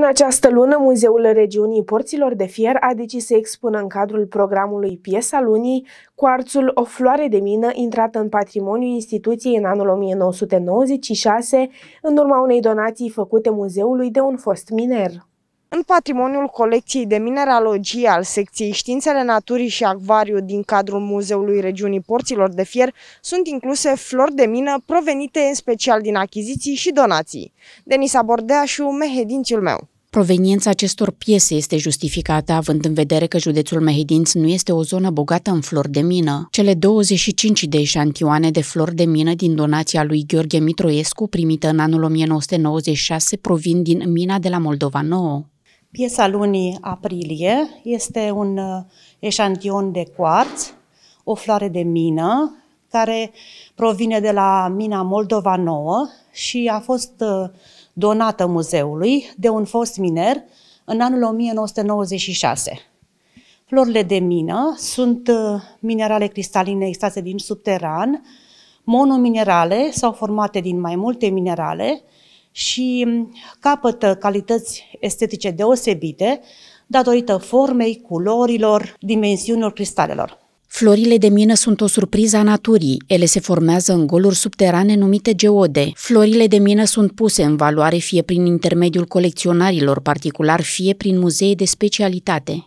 În această lună, Muzeul Regiunii Porților de Fier a decis să expună în cadrul programului Piesa Lunii Coarțul O floare de mină intrată în patrimoniul instituției în anul 1996 în urma unei donații făcute muzeului de un fost miner. În patrimoniul colecției de mineralogie al secției Științele Naturii și Acvariu din cadrul Muzeului Regiunii Porților de Fier sunt incluse flori de mină provenite în special din achiziții și donații. Denisa Bordeașu, mehedințiul meu. Proveniența acestor piese este justificată având în vedere că județul Mehedinț nu este o zonă bogată în flori de mină. Cele 25 de eșantioane de flori de mină din donația lui Gheorghe Mitroescu primită în anul 1996 provin din mina de la Moldova Nouă. Piesa lunii aprilie este un uh, eșantion de cuarț, o floare de mină, care provine de la mina Moldova Nouă și a fost uh, donată muzeului de un fost miner în anul 1996. Florile de mină sunt uh, minerale cristaline extrase din subteran, monominerale sau formate din mai multe minerale, și mm, capătă calități estetice deosebite datorită formei, culorilor, dimensiunilor cristalelor. Florile de mină sunt o surpriză a naturii. Ele se formează în goluri subterane numite geode. Florile de mină sunt puse în valoare fie prin intermediul colecționarilor particular, fie prin muzee de specialitate.